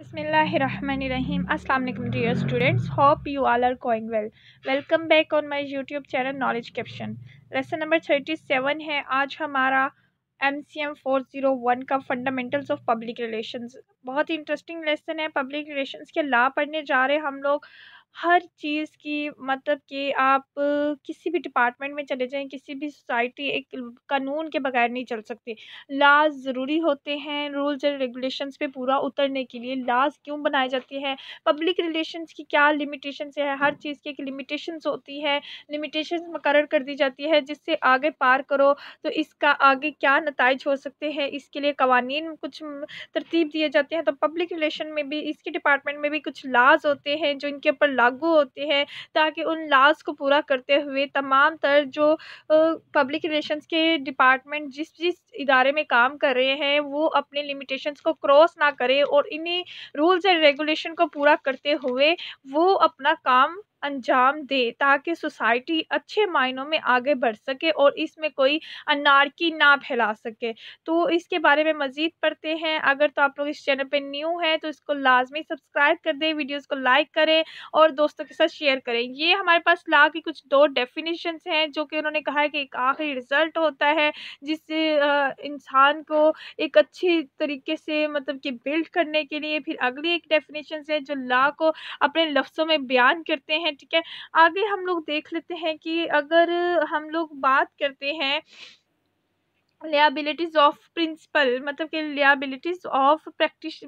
बसमिलीम असलम dear students hope you all are going well welcome back on my YouTube channel knowledge caption lesson number thirty seven है आज हमारा M C M four zero one का fundamentals of public relation बहुत ही interesting lesson है public relation के law पढ़ने जा रहे हम लोग हर चीज़ की मतलब कि आप किसी भी डिपार्टमेंट में चले जाएँ किसी भी सोसाइटी एक कानून के बगैर नहीं चल सकती लाज़ ज़रूरी होते हैं रूल्स एंड रेगुलेशंस पे पूरा उतरने के लिए लाज़ क्यों बनाई जाती है पब्लिक रिलेशंस की क्या लिमिटेशंस है हर चीज़ की एक लिमिटेशंस होती है लिमिटेशंस मुकर कर दी जाती है जिससे आगे पार करो तो इसका आगे क्या नतज हो सकते हैं इसके लिए कवानी कुछ तरतीब दिए जाते हैं तो पब्लिक रिलेशन में भी इसके डिपार्टमेंट में भी कुछ लाज होते हैं जो इनके ऊपर लागू होते हैं ताकि उन लाज को पूरा करते हुए तमाम तर जो पब्लिक रिलेशंस के डिपार्टमेंट जिस जिस इदारे में काम कर रहे हैं वो अपने लिमिटेशंस को क्रॉस ना करें और इन्हीं रूल्स एंड रेगुलेशन को पूरा करते हुए वो अपना काम अंजाम दे ताकि सोसाइटी अच्छे मायनों में आगे बढ़ सके और इसमें कोई अनारकी ना फैला सके तो इसके बारे में मज़ीद पढ़ते हैं अगर तो आप लोग इस चैनल पर न्यू हैं तो इसको लाजमी सब्सक्राइब कर दें वीडियोज़ को लाइक करें और दोस्तों के साथ शेयर करें ये हमारे पास ला की कुछ दो डेफिनेशन हैं जो कि उन्होंने कहा है कि एक आखिरी रिज़ल्ट होता है जिससे इंसान को एक अच्छी तरीके से मतलब कि बिल्ड करने के लिए फिर अगली एक डेफिनेशन है जो ला को अपने लफ्सों में बयान करते हैं ठीक है आगे हम लोग देख लेते हैं कि अगर हम लोग बात करते हैं लियाबिलिटीज़ ऑफ़ प्रिंसिपल मतलब कि of practice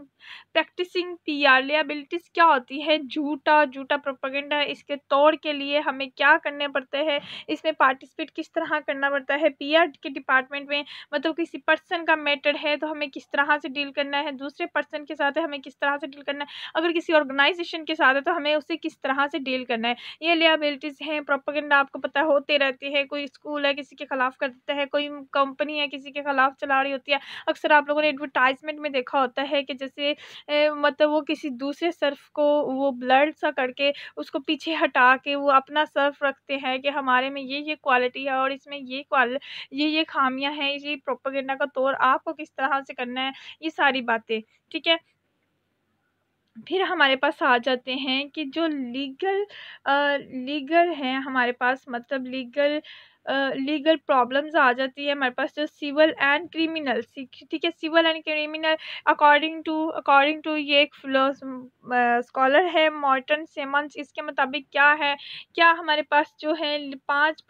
practicing P R liabilities क्या होती है झूठा झूठा प्रोपागेंडा इसके तौर के लिए हमें क्या करने पड़ते हैं इसमें पार्टिसिपेट किस तरह करना पड़ता है पी आर के डिपार्टमेंट में मतलब किसी पर्सन का मैटर है तो हमें किस तरह से डील करना है दूसरे पर्सन के साथ हमें किस तरह से डील करना है अगर किसी ऑर्गेनाइजेशन के साथ है तो हमें उसे किस तरह से डील करना है ये लियाबिलिटीज़ हैं प्रोपागेंडा आपको पता होते रहती है कोई स्कूल है किसी के खिलाफ कर देता है कोई कंपनी या किसी के ख़िलाफ़ चला रही होती है अक्सर आप लोगों ने एडवर्टाइजमेंट में देखा होता है कि जैसे मतलब वो किसी दूसरे सर्फ को वो ब्लड सा करके उसको पीछे हटा के वो अपना सर्फ रखते हैं कि हमारे में ये ये क्वालिटी है और इसमें ये क्वाल ये ये खामियाँ हैं ये प्रोपोगेंडा का तौर आपको किस तरह से करना है ये सारी बातें ठीक है फिर हमारे पास आ जाते हैं कि जो लीगल आ, लीगल हैं हमारे पास मतलब लीगल आ, लीगल प्रॉब्लम्स आ जाती है हमारे पास जो सिविल एंड क्रिमिनल ठीक है civil and criminal according to according to ये एक स्कॉलर है मॉर्टन सेमंस इसके मुताबिक क्या है क्या हमारे पास जो है पांच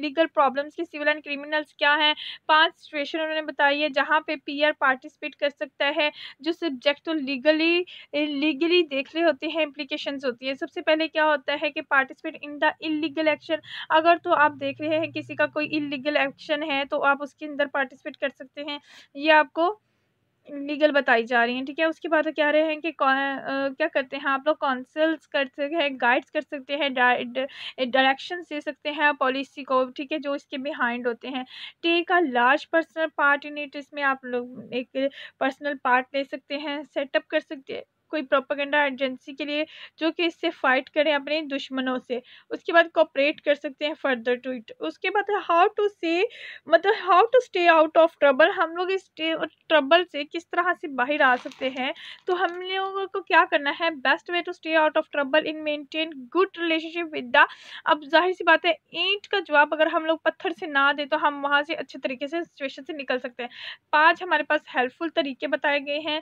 लीगल प्रॉब्लम्स के सिविल एंड क्रिमिनल्स क्या हैं पांच सिचुएशन उन्होंने बताई है जहाँ पे पीयर पार्टिसिपेट कर सकता है जो सब्जेक्ट तो लीगली लीगली देख रहे होते हैं इम्प्लीकेशन होती है सबसे पहले क्या होता है कि participate in the illegal action अगर तो आप देख रहे हैं किसी का कोई इलीगल एक्शन है तो आप उसके अंदर पार्टिसिपेट कर सकते हैं ये आपको लीगल बताई जा रही है ठीक है उसके बाद क्या रहे हैं कि क्या करते हैं आप लोग कौंसल्स कर सकते हैं गाइड्स कर सकते हैं डायरेक्शन दे सकते हैं पॉलिसी को ठीक है जो इसके बिहाइंड होते हैं take a large personal part in it इसमें आप लोग एक पर्सनल पार्ट ले सकते हैं सेटअप कर सकते हैं कोई प्रोपागेंडा एजेंसी के लिए जो कि इससे फाइट करें अपने दुश्मनों से उसके बाद कॉपरेट कर सकते हैं फर्दर टू इट उसके बाद हाउ टू से मतलब how to stay out of trouble हम लोग इस ट्रबल से किस तरह से बाहर आ सकते हैं तो हम लोगों को क्या करना है best way to stay out of trouble in maintain good relationship with the अब जाहिर सी बात है ईंट का जवाब अगर हम लोग पत्थर से ना दें तो हम वहाँ से अच्छे तरीके से सिचुएशन से निकल सकते हैं पाँच हमारे पास हेल्पफुल तरीके बताए गए हैं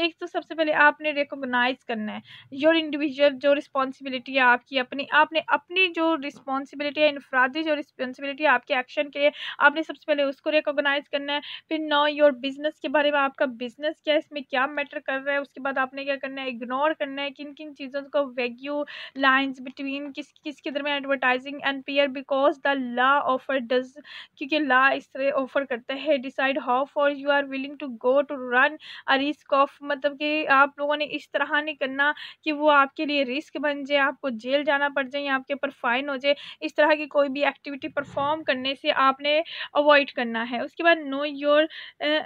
ये तो सबसे पहले आपने रिकोगनाइज़ करना है योर इंडिविजुअल जो रिस्पॉन्सिबिलिटी है आपकी अपनी आपने अपनी जो रिस्पॉन्सिबिलिटी है इनफरादी जो रिस्पॉन्सिबिलिटी है आपके एक्शन के लिए आपने सबसे पहले उसको रिकोगनाइज़ करना है फिर नो योर बिज़नेस के बारे में आपका बिज़नेस क्या है इसमें क्या मैटर कर रहा है उसके बाद आपने क्या करना है इग्नोर करना है किन किन चीज़ों को वैग्यू लाइन्स बिटवीन किस किस के दरमियान advertising and PR because the law offer does क्योंकि ला इस तरह ऑफर करता है decide how far you are willing to go to run a risk of मतलब कि आप लोगों ने इस इस तरह नहीं करना कि वो आपके लिए रिस्क बन जाए आपको जेल जाना पड़ जाए या आपके ऊपर फ़ाइन हो जाए इस तरह की कोई भी एक्टिविटी परफॉर्म करने से आपने अवॉइड करना है उसके बाद नो योर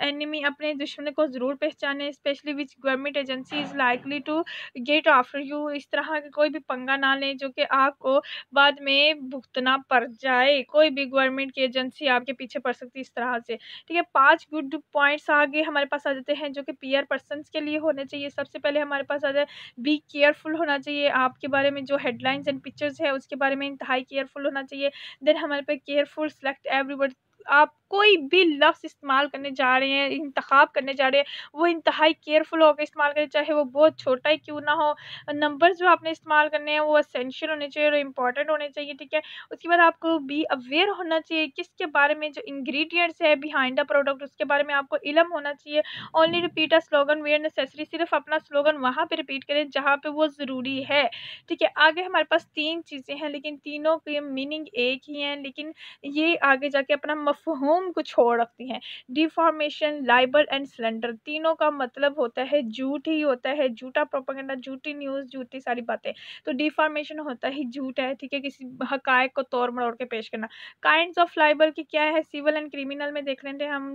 एनिमी अपने दुश्मन को ज़रूर पहचाने specially which government agency is likely to get after you इस तरह का कोई भी पंगा ना लें जो कि आपको बाद में भुगतना पड़ जाए कोई भी गवर्नमेंट की एजेंसी आपके पीछे पड़ सकती है इस तरह से ठीक है पांच गुड पॉइंट्स आगे हमारे पास आ जाते हैं जो कि पीयर पर्सन के लिए होने चाहिए सबसे पहले हमारे पास आ जाए बी केयरफुल होना चाहिए आपके बारे में जो हेडलाइंस एंड पिक्चर्स है उसके बारे में इंतहाई केयरफुल होना चाहिए देन हमारे पे केयरफुल सेलेक्ट एवरी वर्ड आप कोई भी लफ्स इस्तेमाल करने जा रहे हैं इंतखब करने जा रहे हैं वो इंतहाई केयरफुल होकर इस्तेमाल करें चाहे वो बहुत छोटा ही क्यों ना हो नंबर्स जो आपने इस्तेमाल करने हैं वो असेंशियल होने चाहिए और इम्पॉर्टेंट होने चाहिए ठीक है उसके बाद आपको भी अवेयर होना चाहिए किसके बारे में जो इंग्रीडियंट्स है बिहाइंड द प्रोडक्ट उसके बारे में आपको इलम होना चाहिए only repeat a slogan where necessary सिर्फ अपना स्लोगन वहाँ पर रिपीट करें जहाँ पर वो ज़रूरी है ठीक है आगे हमारे पास तीन चीज़ें हैं लेकिन तीनों की मीनिंग एक ही हैं लेकिन ये आगे जाके अपना मफहूम फॉर्म को छोड़ रखती हैं डिफॉर्मेशन लाइबर एंड सिलेंडर तीनों का मतलब होता है झूठ ही होता है झूठा प्रोपागेंडा झूठी न्यूज़ झूठी सारी बातें तो डिफॉर्मेशन होता ही झूठ है ठीक है किसी हकायक को तोड़ मरोड़ के पेश करना काइंड ऑफ लाइबल की क्या है सिविल एंड क्रिमिनल में देख लेते हैं हम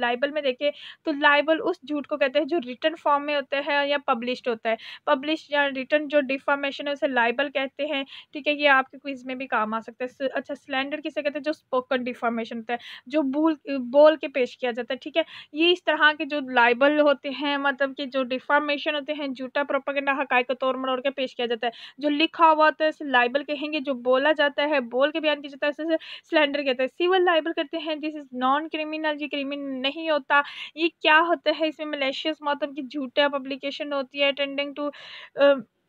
लाइबल में देखें तो लाइबल उस झूठ को कहते हैं जो रिटर्न फॉर्म में होता है या पब्लिश होता है पब्लिश या रिटर्न जो डिफॉर्मेशन है उसे लाइबल कहते हैं ठीक है ये आपके क्विज में भी काम आ सकता है अच्छा सिलेंडर किसे कहते हैं जो स्पोकन डिफॉर्मेशन होता है जो बोल बोल के पेश किया जाता है ठीक है ये इस तरह के जो लाइबल होते हैं मतलब कि जो डिफॉर्मेशन होते हैं झूठा प्रोपागेंडा हकाई को तोड़ मरोड़ के पेश किया जाता है जो लिखा हुआ होता है उसे लाइबल कहेंगे जो बोला जाता है बोल के बयान किया जाता है उसे सिलेंडर कहते हैं सिविल लाइबल करते हैं दिस इज़ नॉन क्रिमिनल ये क्रिमिनल नहीं होता ये क्या होता है इसमें मलेशियस मतलब की झूठा पब्लिकेशन होती है टेंडिंग टू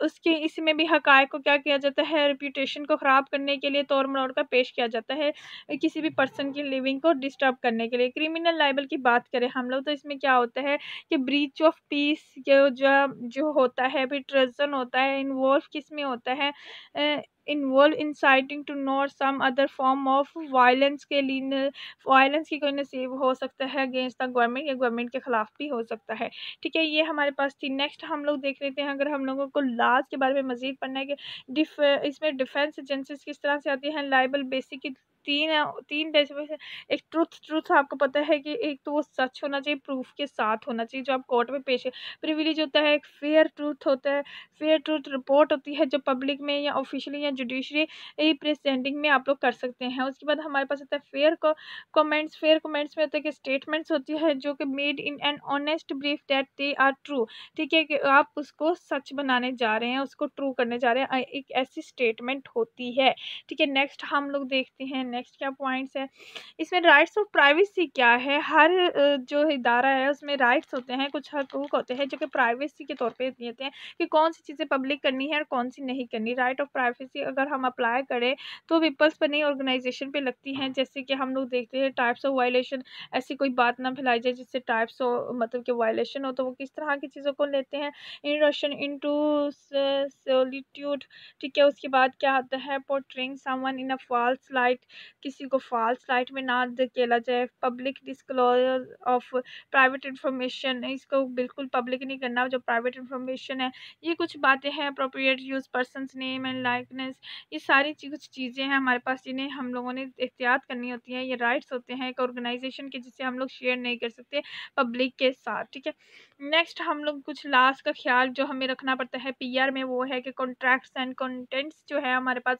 उसके इसमें भी हकाय को क्या किया जाता है रिप्यूटेशन को ख़राब करने के लिए तोड़ मरोड़ का पेश किया जाता है किसी भी पर्सन की लिविंग को डिस्टर्ब करने के लिए क्रिमिनल लाइबल की बात करें हम लोग तो इसमें क्या होता है कि ब्रीच ऑफ पीस जो जो होता है फिर ट्रजन होता है इन्वॉल्व किस में होता है involve inciting to not some other form of violence के लिए वायलेंस की कोई नसीब हो सकता है अगेंस्ट द गवर्नमेंट या गवर्नमेंट के ख़िलाफ़ भी हो सकता है ठीक है ये हमारे पास थी नेक्स्ट हम लोग देख लेते हैं अगर हम लोगों को लाज के बारे में मज़ीद पढ़ना है कि डिफ इसमें डिफेंस एजेंसीज किस तरह से आती हैं लाइबल बेसिक की तीन तीन से एक ट्रूथ ट्रूथ आपको पता है कि एक तो वो सच होना चाहिए प्रूफ के साथ होना चाहिए जो आप कोर्ट में पेश प्रिविलेज होता है एक फेयर ट्रूथ होता है फेयर ट्रूथ रिपोर्ट होती है जो पब्लिक में या ऑफिशियली या जुडिशरी प्रेजेंटिंग में आप लोग कर सकते हैं उसके बाद हमारे पास होता है फेयर कॉमेंट्स फेयर कमेंट्स में होता है कि स्टेटमेंट्स होती है जो कि made in an honest brief that they are true ठीक है कि आप उसको सच बनाने जा रहे हैं उसको ट्रू करने जा रहे हैं एक ऐसी स्टेटमेंट होती है ठीक है नेक्स्ट हम लोग देखते हैं नेक्स्ट क्या पॉइंट्स है इसमें राइट्स ऑफ प्राइवेसी क्या है हर जो इदारा है उसमें राइट्स होते हैं कुछ हकूक होते हैं जो कि प्राइवेसी के तौर पर देते हैं कि कौन सी चीज़ें पब्लिक करनी है और कौन सी नहीं करनी राइट ऑफ प्राइवेसी अगर हम अप्लाई करें तो पीपल्स पर नहीं ऑर्गेनाइजेशन पर लगती हैं जैसे कि हम लोग देखते हैं टाइप्स ऑफ वायलेशन ऐसी कोई बात ना फैलाई जाए जिससे टाइप्स ऑफ मतलब कि वायलेशन हो तो वो किस तरह की चीज़ों को लेते हैं intrusion into solitude ठीक है उसके बाद क्या आता है portraying someone in a false light किसी को फॉल्स लाइट में ना धकेला जाए public disclosure of private information इसको बिल्कुल पब्लिक नहीं करना जो प्राइवेट इंफॉर्मेशन है ये कुछ बातें हैं appropriate use person name and likeness ये सारी कुछ चीज़ें हैं हमारे पास जिन्हें हम लोगों ने एहतियात करनी होती है ये राइट्स होते हैं एक ऑर्गेनाइजेशन के जिसे हम लोग शेयर नहीं कर सकते पब्लिक के साथ ठीक है नेक्स्ट हम लोग कुछ लास्ट का ख्याल जो हमें रखना पड़ता है पीआर में वो है कि कॉन्ट्रैक्ट्स एंड कंटेंट्स जो है हमारे पास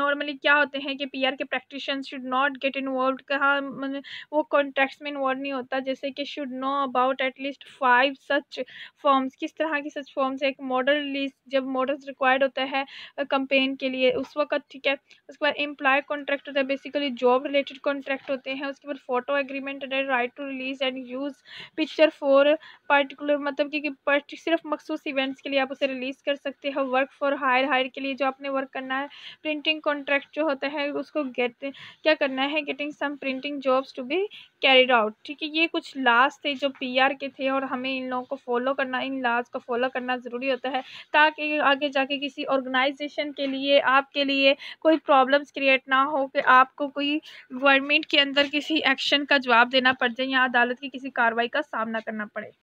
नॉर्मली क्या होते हैं कि पीआर के practice politicians should not get involve कहा मैंने वो कॉन्ट्रैक्ट्स में इन्वॉल्व नहीं होता जैसे कि should know about at least five such forms किस तरह की सच फॉर्म्स एक मॉडल लिस्ट जब मॉडल्स रिक्वायर्ड होता है कंपेन के लिए उस वक्त ठीक है उसके बाद एम्प्लॉय कॉन्ट्रैक्ट होता है बेसिकली जॉब रिलेटेड कॉन्ट्रैक्ट होते हैं उसके बाद photo agreement right to release and use picture for particular मतलब कि सिर्फ मखसूस इवेंट्स के लिए आप उसे रिलीज़ कर सकते हैं वर्क फॉर हायर हायर के लिए जो आपने वर्क करना है प्रिंटिंग कॉन्ट्रैक्ट जो होता है उसको गेट क्या करना है getting some printing jobs to be carried out ठीक है ये कुछ लाज थे जो पीआर के थे और हमें इन लोगों को फॉलो करना इन लाज को फॉलो करना ज़रूरी होता है ताकि आगे जाके किसी ऑर्गेनाइजेशन के लिए आपके लिए कोई प्रॉब्लम्स क्रिएट ना हो कि आपको कोई गवर्नमेंट के अंदर किसी एक्शन का जवाब देना पड़ जाए या अदालत की किसी कार्रवाई का सामना करना पड़े